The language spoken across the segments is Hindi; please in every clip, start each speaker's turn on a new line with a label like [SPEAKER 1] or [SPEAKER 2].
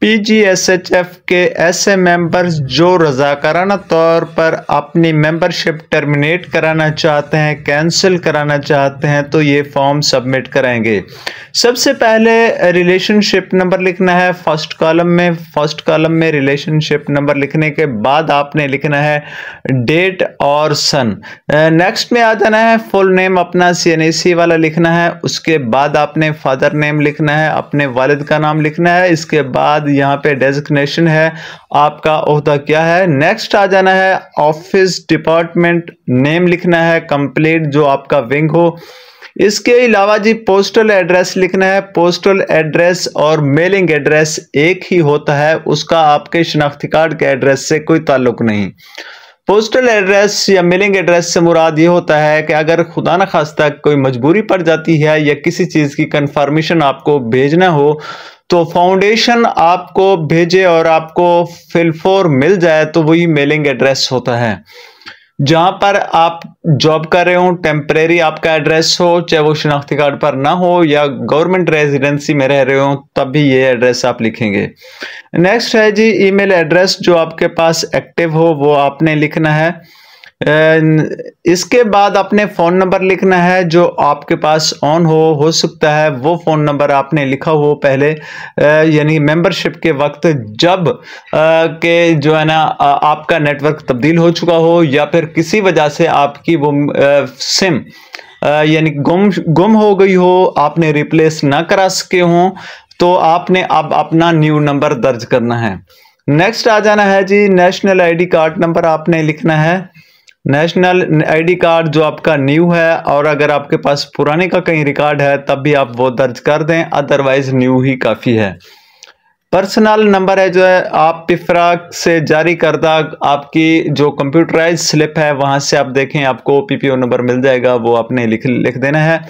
[SPEAKER 1] पीजीएसएचएफ के ऐसे मेंबर्स जो रजाकाराना तौर पर अपनी मेंबरशिप टर्मिनेट कराना चाहते हैं कैंसिल कराना चाहते हैं तो ये फॉर्म सबमिट करेंगे सबसे पहले रिलेशनशिप नंबर लिखना है फर्स्ट कॉलम में फर्स्ट कॉलम में रिलेशनशिप नंबर लिखने के बाद आपने लिखना है डेट और सन नेक्स्ट में आ जाना है फुल नेम अपना सी वाला लिखना है उसके बाद आपने फादर नेम लिखना है अपने वालद का नाम लिखना है इसके बाद यहाँ पे डेजिग्नेशन है आपका अहदा क्या है नेक्स्ट आ जाना है ऑफिस डिपार्टमेंट नेम लिखना है कंप्लीट जो आपका विंग हो इसके अलावा जी पोस्टल एड्रेस लिखना है पोस्टल एड्रेस और मेलिंग एड्रेस एक ही होता है उसका आपके शनाख्ती कार्ड के एड्रेस से कोई ताल्लुक नहीं पोस्टल एड्रेस या मेलिंग एड्रेस से मुराद ये होता है कि अगर खुदा न खास्ता कोई मजबूरी पड़ जाती है या किसी चीज़ की कन्फर्मेशन आपको भेजना हो तो फाउंडेशन आपको भेजे और आपको फिलफोर मिल जाए तो वही मेलिंग एड्रेस होता है जहाँ पर आप जॉब कर रहे हो टेम्परेरी आपका एड्रेस हो चाहे वो शिनाख्ती कार्ड पर ना हो या गवर्नमेंट रेजिडेंसी में रह रहे हो तब भी ये एड्रेस आप लिखेंगे नेक्स्ट है जी ईमेल एड्रेस जो आपके पास एक्टिव हो वो आपने लिखना है इसके बाद आपने फ़ोन नंबर लिखना है जो आपके पास ऑन हो हो सकता है वो फ़ोन नंबर आपने लिखा हो पहले यानी मेंबरशिप के वक्त जब के जो है ना आपका नेटवर्क तब्दील हो चुका हो या फिर किसी वजह से आपकी वो सिम यानी गुम गुम हो गई हो आपने रिप्लेस ना करा सके हों तो आपने अब अपना न्यू नंबर दर्ज करना है नेक्स्ट आ जाना है जी नेशनल आईडी कार्ड नंबर आपने लिखना है नेशनल आईडी कार्ड जो आपका न्यू है और अगर आपके पास पुराने का कहीं रिकॉर्ड है तब भी आप वो दर्ज कर दें अदरवाइज न्यू ही काफ़ी है पर्सनल नंबर है जो है आप पिफरा से जारी करदा आपकी जो कंप्यूटराइज स्लिप है वहाँ से आप देखें आपको पीपीओ नंबर मिल जाएगा वो आपने लिख लिख देना है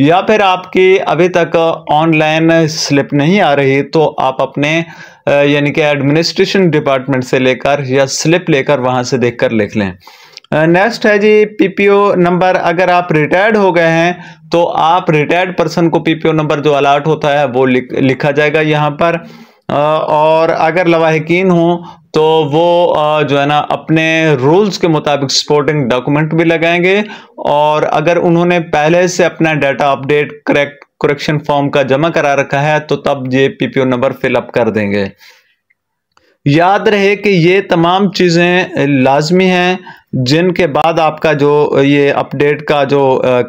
[SPEAKER 1] या फिर आपकी अभी तक ऑनलाइन स्लिप नहीं आ रही तो आप अपने यानी कि एडमिनिस्ट्रेशन डिपार्टमेंट से लेकर या स्लिप लेकर वहाँ से देखकर लिख लें नेक्स्ट है जी पीपीओ नंबर अगर आप रिटायर्ड हो गए हैं तो आप रिटायर्ड पर्सन को पीपीओ नंबर जो अलाट होता है वो लिख, लिखा जाएगा यहाँ पर और अगर लवाहकिन हो तो वो जो है ना अपने रूल्स के मुताबिक सपोर्टिंग डॉक्यूमेंट भी लगाएंगे और अगर उन्होंने पहले से अपना data update correct correction form का जमा करा रखा है तो तब ये पीपीओ नंबर फिलअप कर देंगे याद रहे कि ये तमाम चीज़ें लाजमी हैं जिनके बाद आपका जो ये अपडेट का जो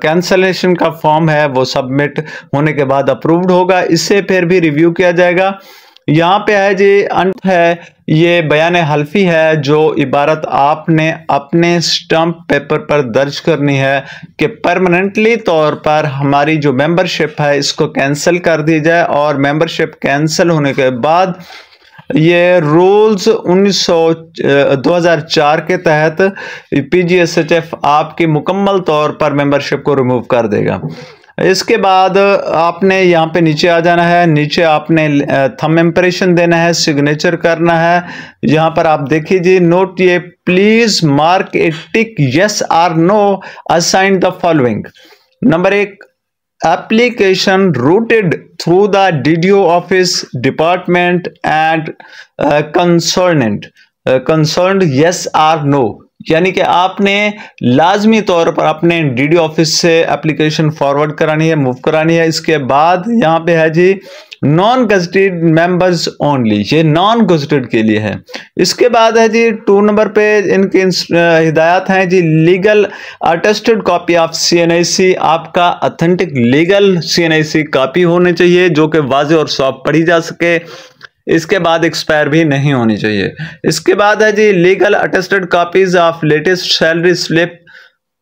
[SPEAKER 1] कैंसलेशन का फॉर्म है वो सबमिट होने के बाद अप्रूव्ड होगा इससे फिर भी रिव्यू किया जाएगा यहाँ पे है जी अंत है ये बयान हल्फी है जो इबारत आपने अपने स्टम्प पेपर पर दर्ज करनी है कि परमानेंटली तौर पर हमारी जो मेंबरशिप है इसको कैंसिल कर दी जाए और मेंबरशिप कैंसिल होने के बाद ये रूल्स उन्नीस सौ दो हज़ार चार के तहत P G S H F आपकी मुकम्मल तौर पर मेंबरशिप को रिमूव कर देगा इसके बाद आपने यहाँ पे नीचे आ जाना है नीचे आपने थम इम्प्रेशन देना है सिग्नेचर करना है यहाँ पर आप देखिए जी नोट ये please mark A tick yes or no assign the following number एक application routed through the DDO office department and uh, concerned uh, concerned yes or no यानी कि आपने लाजमी तौर पर अपने डीडी ऑफिस से एप्लीकेशन फॉरवर्ड करानी है मूव करानी है इसके बाद यहाँ पे है जी नॉन गजटेड मेंबर्स ओनली ये नॉन गजटेड के लिए है इसके बाद है जी टू नंबर पे इनके हिदायत हैं जी legal attested copy of C आपका अथेंटिक लीगल सी कापी होने चाहिए जो कि वाज और सॉफ्ट पढ़ी जा सके इसके बाद एक्सपायर भी नहीं होनी चाहिए इसके बाद है जी legal attested copies of latest salary slip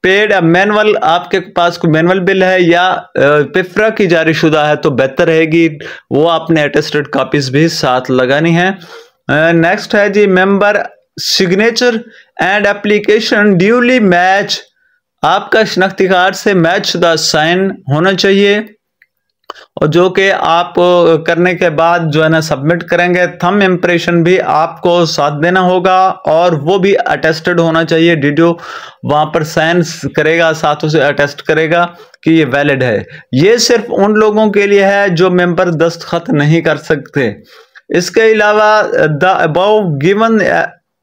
[SPEAKER 1] paid manual आपके पास मैनुअल बिल है या पिफ्रा की जारी शुदा है तो बेहतर रहेगी वो आपने अटेस्टेड कॉपीज भी साथ लगानी है नेक्स्ट है जी member signature and application duly match आपका शनाख्ती कार्ड से मैच शुदा साइन होना चाहिए और जो कि आप करने के बाद जो है ना सबमिट करेंगे थम इम्प्रेशन भी आपको साथ देना होगा और वो भी अटेस्टेड होना चाहिए डीडियो वहां पर साइंस करेगा साथ उसे अटेस्ट करेगा कि ये वैलिड है ये सिर्फ उन लोगों के लिए है जो मेंबर दस्तखत नहीं कर सकते इसके अलावा the above given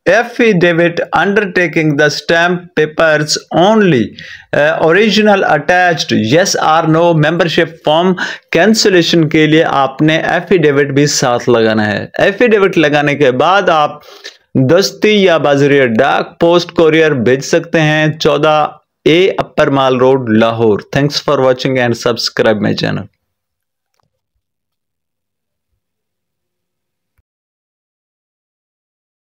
[SPEAKER 1] affidavit undertaking the stamp papers only uh, original attached yes or no membership form cancellation के लिए आपने affidavit भी साथ लगाना है affidavit लगाने के बाद आप दस्ती या बाजरिया डाक पोस्ट कोरियर भेज सकते हैं चौदह A upper mall road Lahore thanks for watching and subscribe my channel